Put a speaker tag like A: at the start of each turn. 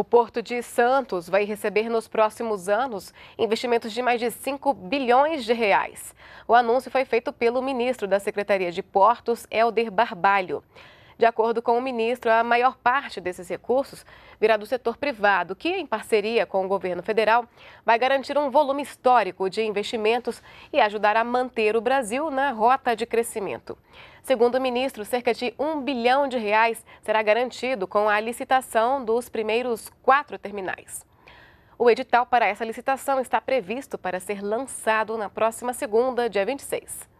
A: O Porto de Santos vai receber nos próximos anos investimentos de mais de 5 bilhões de reais. O anúncio foi feito pelo ministro da Secretaria de Portos, Helder Barbalho. De acordo com o ministro, a maior parte desses recursos virá do setor privado, que, em parceria com o governo federal, vai garantir um volume histórico de investimentos e ajudar a manter o Brasil na rota de crescimento. Segundo o ministro, cerca de um bilhão de reais será garantido com a licitação dos primeiros quatro terminais. O edital para essa licitação está previsto para ser lançado na próxima segunda, dia 26.